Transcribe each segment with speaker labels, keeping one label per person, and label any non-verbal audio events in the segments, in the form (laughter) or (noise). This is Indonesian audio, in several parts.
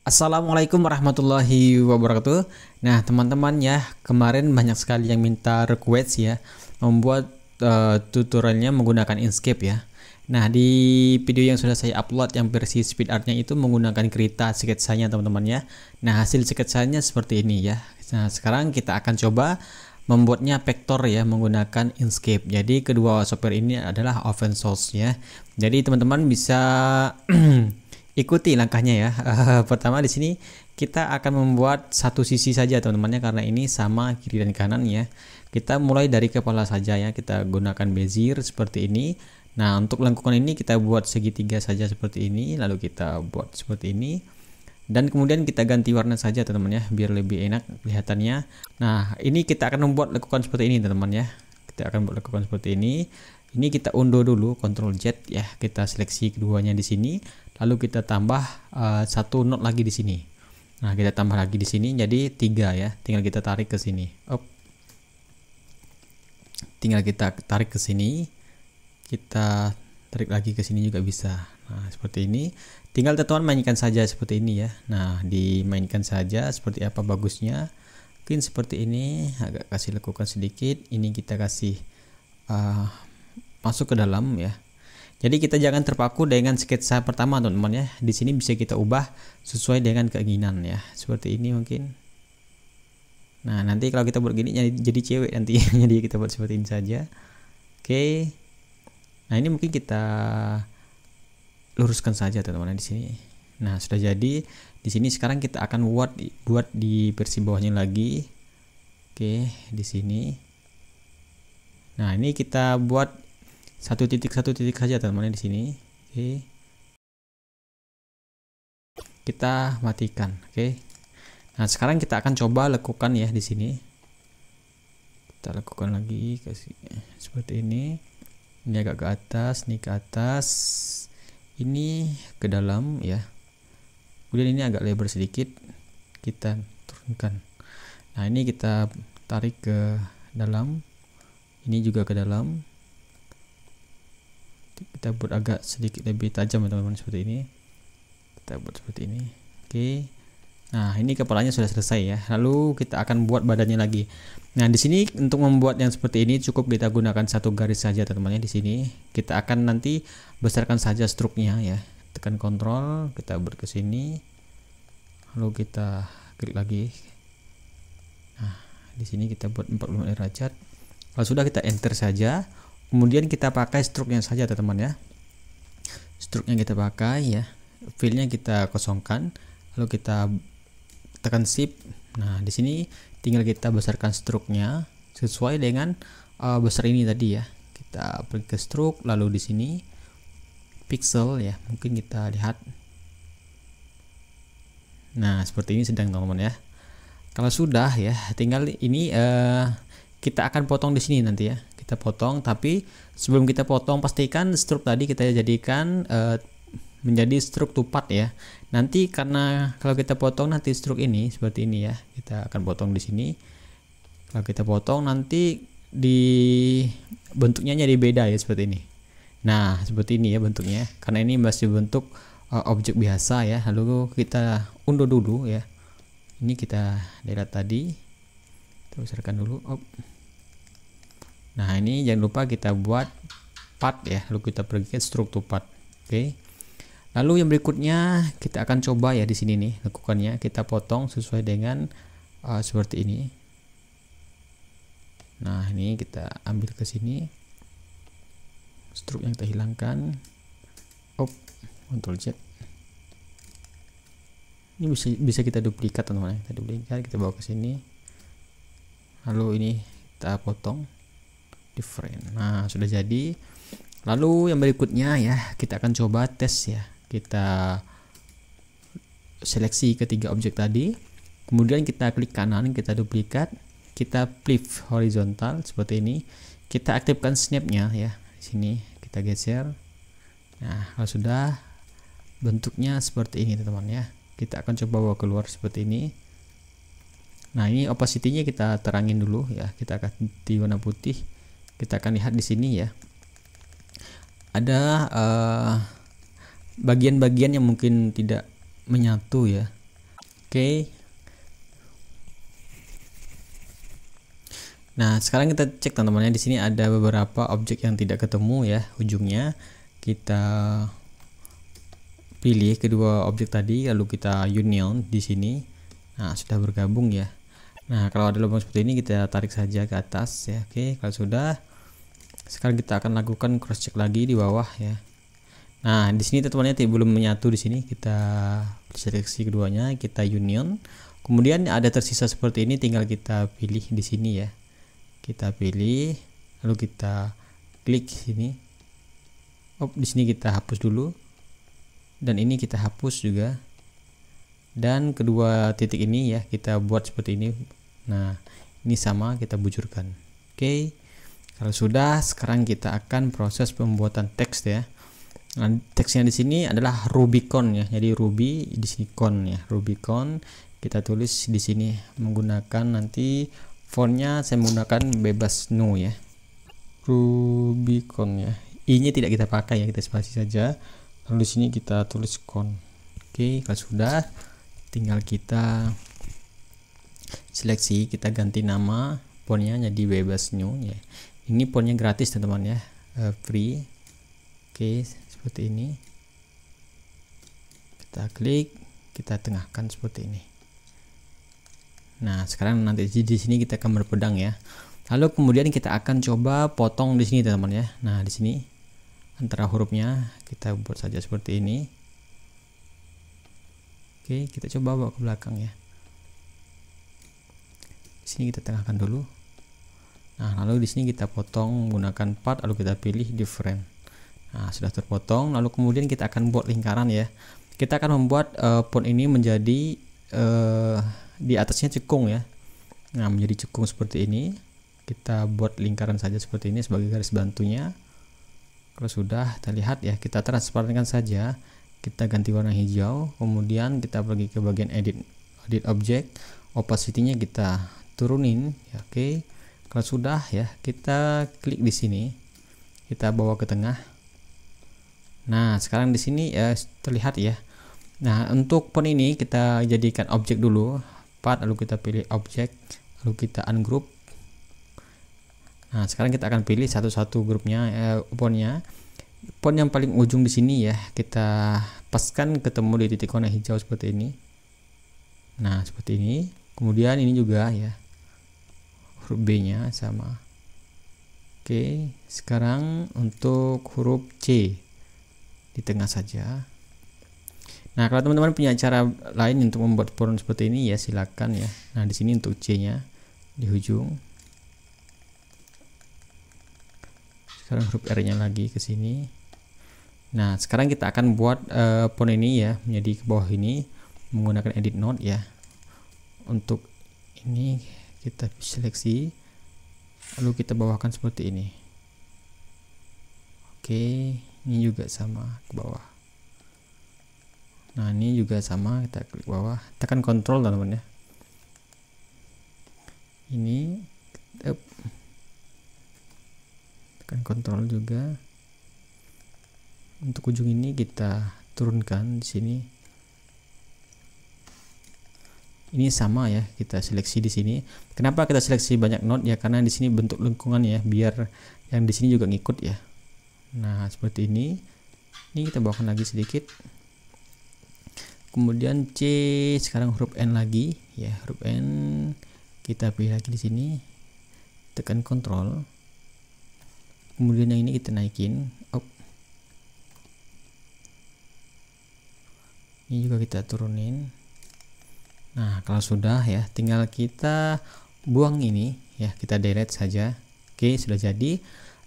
Speaker 1: Assalamualaikum warahmatullahi wabarakatuh. Nah, teman-teman ya, kemarin banyak sekali yang minta request ya membuat uh, tutorialnya menggunakan Inkscape ya. Nah, di video yang sudah saya upload yang versi speed artnya itu menggunakan kereta sketsanya teman-teman ya. Nah, hasil sketsanya seperti ini ya. Nah, sekarang kita akan coba membuatnya vektor ya menggunakan Inkscape. Jadi kedua software ini adalah open source ya. Jadi teman-teman bisa (clears throat) ikuti langkahnya ya. (laughs) pertama di sini kita akan membuat satu sisi saja teman-temannya karena ini sama kiri dan kanan ya. Kita mulai dari kepala saja ya. Kita gunakan bezier seperti ini. Nah, untuk lengkungan ini kita buat segitiga saja seperti ini, lalu kita buat seperti ini. Dan kemudian kita ganti warna saja teman-teman ya, biar lebih enak kelihatannya. Nah, ini kita akan membuat lekukan seperti ini teman-teman ya. Kita akan buat lekukan seperti ini. Ini kita undo dulu, Ctrl Z ya, kita seleksi keduanya di sini lalu kita tambah uh, satu note lagi di sini nah kita tambah lagi di sini jadi tiga ya tinggal kita tarik ke sini up tinggal kita tarik ke sini kita tarik lagi ke sini juga bisa nah seperti ini tinggal tetuan mainkan saja seperti ini ya nah dimainkan saja seperti apa bagusnya mungkin seperti ini agak kasih lekukan sedikit ini kita kasih uh, masuk ke dalam ya jadi kita jangan terpaku dengan sketsa pertama teman-teman ya. Di sini bisa kita ubah sesuai dengan keinginan ya. Seperti ini mungkin. Nah nanti kalau kita buat gini jadi cewek nanti (laughs) jadi kita buat seperti ini saja. Oke. Nah ini mungkin kita luruskan saja teman-teman di sini. Nah sudah jadi. Di sini sekarang kita akan buat buat di versi bawahnya lagi. Oke di sini. Nah ini kita buat satu titik satu titik saja teman-teman di sini oke kita matikan oke nah sekarang kita akan coba lekukan ya di sini kita lekukan lagi kasih seperti ini ini agak ke atas ini ke atas ini ke dalam ya kemudian ini agak lebar sedikit kita turunkan nah ini kita tarik ke dalam ini juga ke dalam kita buat agak sedikit lebih tajam teman-teman seperti ini kita buat seperti ini oke nah ini kepalanya sudah selesai ya lalu kita akan buat badannya lagi nah di sini untuk membuat yang seperti ini cukup kita gunakan satu garis saja teman-teman ya, di sini kita akan nanti besarkan saja struknya ya tekan kontrol kita buat ke sini lalu kita klik lagi nah di sini kita buat 45 derajat kalau sudah kita enter saja kemudian kita pakai struknya saja teman-teman ya struknya kita pakai ya filenya kita kosongkan lalu kita tekan shift nah di sini tinggal kita besarkan struknya sesuai dengan uh, besar ini tadi ya kita klik ke stroke lalu di sini pixel ya mungkin kita lihat nah seperti ini sedang teman-teman ya kalau sudah ya tinggal ini uh, kita akan potong di sini nanti ya kita potong tapi sebelum kita potong pastikan struk tadi kita jadikan uh, menjadi struk tupat ya nanti karena kalau kita potong nanti struk ini seperti ini ya kita akan potong di sini kalau kita potong nanti di bentuknya jadi beda ya seperti ini nah seperti ini ya bentuknya karena ini masih bentuk uh, eh, objek biasa ya lalu kita unduh dulu ya ini kita delete tadi kita besarkan dulu oh nah ini jangan lupa kita buat part ya lalu kita pergi ke struktur part oke lalu yang berikutnya kita akan coba ya di sini nih lakukannya kita potong sesuai dengan uh, seperti ini nah ini kita ambil ke sini struk yang kita hilangkan op control z ini bisa bisa kita duplikat teman-teman kita duplikat kita bawa ke sini lalu ini kita potong keyframe. nah sudah jadi lalu yang berikutnya ya kita akan coba tes ya kita seleksi ketiga objek tadi kemudian kita klik kanan kita duplikat kita flip horizontal seperti ini kita aktifkan snapnya ya di sini kita geser nah kalau sudah bentuknya seperti ini teman-teman ya kita akan coba bawa keluar seperti ini nah ini opacity-nya kita terangin dulu ya kita akan di warna putih kita akan lihat di sini ya ada eh, bagian-bagian uh, yang mungkin tidak menyatu ya oke okay. nah sekarang kita cek teman-temannya di sini ada beberapa objek yang tidak ketemu ya ujungnya kita pilih kedua objek tadi lalu kita union di sini nah sudah bergabung ya nah kalau ada lubang seperti ini kita tarik saja ke atas ya oke kalau sudah sekarang kita akan lakukan cross check lagi di bawah ya nah di sini teman tidak belum menyatu di sini kita seleksi keduanya kita union kemudian ada tersisa seperti ini tinggal kita pilih di sini ya kita pilih lalu kita klik sini op di sini kita hapus dulu dan ini kita hapus juga dan kedua titik ini ya kita buat seperti ini nah ini sama kita bujurkan oke okay. Kalau sudah, sekarang kita akan proses pembuatan teks ya. Nah, teksnya di sini adalah Rubicon ya. Jadi Ruby di sini con ya. Rubicon kita tulis di sini menggunakan nanti fontnya saya menggunakan bebas no ya. Rubicon ya. Ini tidak kita pakai ya, kita spasi saja. Lalu di sini kita tulis con. Oke, kalau sudah tinggal kita seleksi, kita ganti nama fontnya jadi bebas new ya ini ponnya gratis teman-teman ya uh, free oke okay, seperti ini kita klik kita tengahkan seperti ini nah sekarang nanti di sini kita akan berpedang ya lalu kemudian kita akan coba potong di sini teman-teman ya nah di sini antara hurufnya kita buat saja seperti ini oke kita coba bawa ke belakang ya di sini kita tengahkan dulu Nah, lalu di sini kita potong menggunakan part lalu kita pilih di frame. Nah, sudah terpotong, lalu kemudian kita akan buat lingkaran ya. Kita akan membuat uh, eh, pon ini menjadi uh, di atasnya cekung ya. Nah, menjadi cekung seperti ini. Kita buat lingkaran saja seperti ini sebagai garis bantunya. Kalau sudah terlihat ya, kita transparankan saja. Kita ganti warna hijau, kemudian kita pergi ke bagian edit edit object, opacity-nya kita turunin ya, oke. Okay kalau sudah ya kita klik di sini kita bawa ke tengah nah sekarang di sini ya terlihat ya nah untuk pon ini kita jadikan objek dulu part lalu kita pilih objek lalu kita ungroup nah sekarang kita akan pilih satu-satu grupnya eh, ponnya pon yang paling ujung di sini ya kita paskan ketemu di titik warna hijau seperti ini nah seperti ini kemudian ini juga ya huruf B-nya sama. Oke, sekarang untuk huruf C di tengah saja. Nah, kalau teman-teman punya cara lain untuk membuat form seperti ini ya silakan ya. Nah, di sini untuk C-nya di ujung. Sekarang huruf R-nya lagi ke sini. Nah, sekarang kita akan buat uh, font ini ya, menjadi ke bawah ini menggunakan edit note ya. Untuk ini kita seleksi lalu kita bawakan seperti ini oke ini juga sama ke bawah nah ini juga sama kita klik bawah tekan kontrol teman-teman ya ini up. tekan kontrol juga untuk ujung ini kita turunkan di sini ini sama ya kita seleksi di sini kenapa kita seleksi banyak node ya karena di sini bentuk lengkungan ya biar yang di sini juga ngikut ya nah seperti ini ini kita bawakan lagi sedikit kemudian C sekarang huruf N lagi ya huruf N kita pilih lagi di sini tekan kontrol kemudian yang ini kita naikin up ini juga kita turunin Nah, kalau sudah ya, tinggal kita buang ini ya, kita delete saja. Oke, sudah jadi.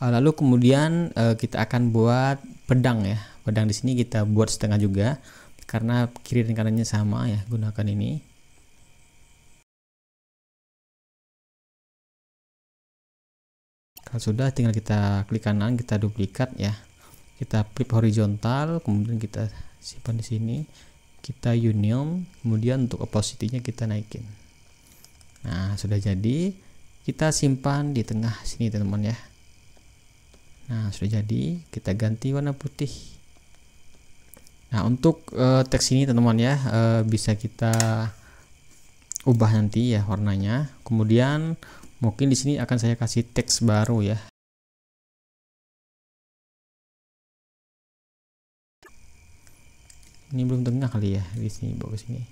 Speaker 1: Ah, lalu kemudian eh, kita akan buat pedang ya. Pedang di sini kita buat setengah juga karena kiri dan kanannya sama ya, gunakan ini. Kalau sudah tinggal kita klik kanan, kita duplikat ya. Kita flip horizontal, kemudian kita simpan di sini kita union kemudian untuk opacity-nya kita naikin nah sudah jadi kita simpan di tengah sini teman-teman ya nah sudah jadi kita ganti warna putih nah untuk uh, teks ini teman-teman ya uh, bisa kita ubah nanti ya warnanya kemudian mungkin di sini akan saya kasih teks baru ya ini belum tengah kali ya di sini ke sini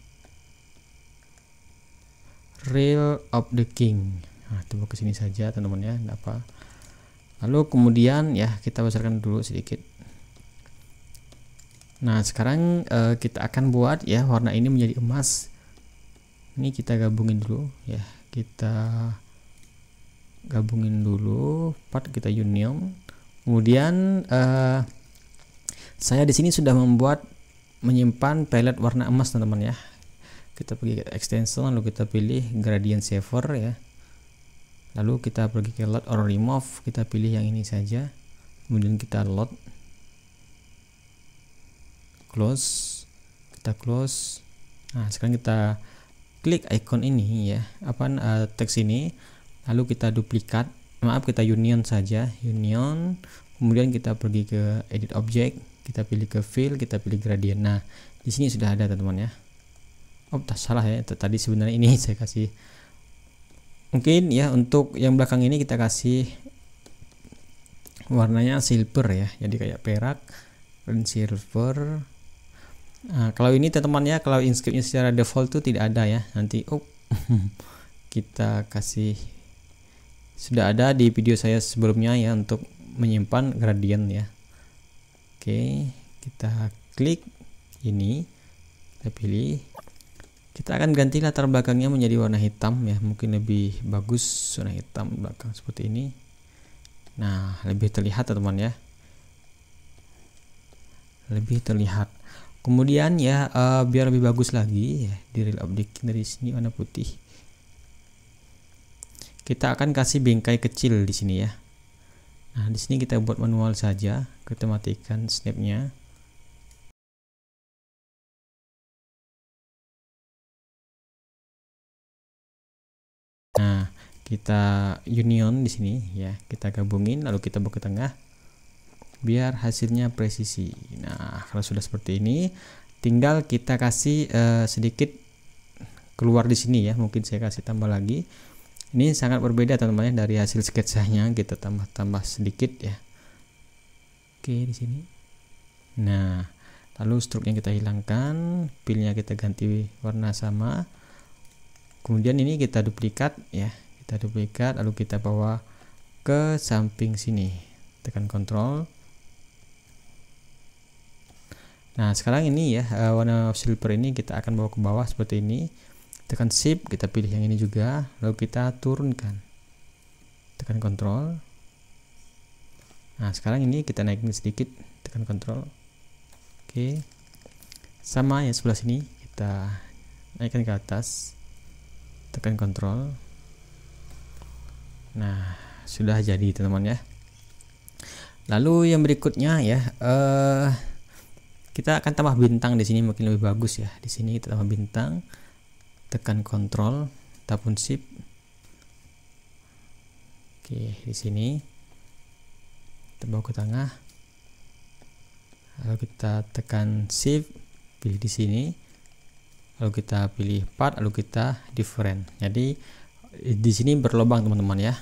Speaker 1: real of the King nah coba ke sini saja teman-teman ya enggak apa lalu kemudian ya kita besarkan dulu sedikit nah sekarang eh, kita akan buat ya warna ini menjadi emas ini kita gabungin dulu ya kita gabungin dulu part kita union kemudian eh, saya di sini sudah membuat menyimpan palette warna emas teman-teman ya kita pergi ke extension lalu kita pilih gradient saver ya lalu kita pergi ke load or remove kita pilih yang ini saja kemudian kita load close kita close nah sekarang kita klik icon ini ya apa uh, teks ini lalu kita duplikat maaf kita union saja union kemudian kita pergi ke edit object kita pilih ke fill kita pilih gradient nah di sini sudah ada teman-teman ya oh tak salah ya tadi sebenarnya ini (laughs) saya kasih mungkin ya untuk yang belakang ini kita kasih warnanya silver ya jadi kayak perak dan silver nah, kalau ini teman-teman ya kalau inscriptnya secara default tuh tidak ada ya nanti oh (laughs) kita kasih sudah ada di video saya sebelumnya ya untuk menyimpan gradient ya Oke, kita klik ini, kita pilih. Kita akan ganti latar belakangnya menjadi warna hitam ya, mungkin lebih bagus warna hitam belakang seperti ini. Nah, lebih terlihat teman-teman ya. Lebih terlihat. Kemudian ya, uh, biar lebih bagus lagi ya, di real object dari sini warna putih. Kita akan kasih bingkai kecil di sini ya. Nah, di sini kita buat manual saja. Kita matikan snapnya. Nah, kita union di sini ya. Kita gabungin lalu kita buka tengah biar hasilnya presisi. Nah, kalau sudah seperti ini, tinggal kita kasih uh, sedikit keluar di sini ya. Mungkin saya kasih tambah lagi ini sangat berbeda teman-teman ya, dari hasil sketsanya kita gitu. tambah-tambah sedikit ya oke di sini nah lalu yang kita hilangkan pilnya kita ganti warna sama kemudian ini kita duplikat ya kita duplikat lalu kita bawa ke samping sini tekan Control. nah sekarang ini ya eh, warna silver ini kita akan bawa ke bawah seperti ini tekan shift kita pilih yang ini juga lalu kita turunkan tekan control. nah sekarang ini kita naikin sedikit tekan control. oke sama ya sebelah sini kita naikkan ke atas tekan control. nah sudah jadi teman-teman ya lalu yang berikutnya ya uh, kita akan tambah bintang di sini mungkin lebih bagus ya di sini kita tambah bintang tekan kontrol ataupun shift oke di sini kita bawa ke tengah lalu kita tekan shift pilih di sini lalu kita pilih part lalu kita different jadi di sini berlobang teman-teman ya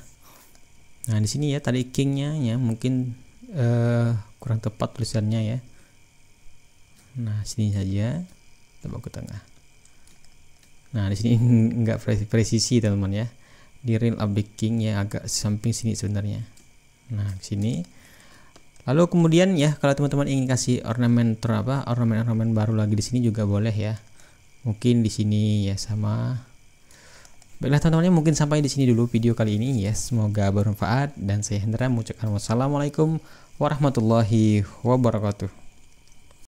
Speaker 1: nah di sini ya tadi kingnya ya mungkin eh, kurang tepat tulisannya ya nah sini saja kita bawa ke tengah nah di sini (laughs) nggak presisi teman-teman ya di real up king ya agak samping sini sebenarnya nah di sini lalu kemudian ya kalau teman-teman ingin kasih ornamen terapa ornamen ornamen baru lagi di sini juga boleh ya mungkin di sini ya sama baiklah teman-teman mungkin sampai di sini dulu video kali ini ya semoga bermanfaat dan saya Hendra mengucapkan wassalamualaikum warahmatullahi wabarakatuh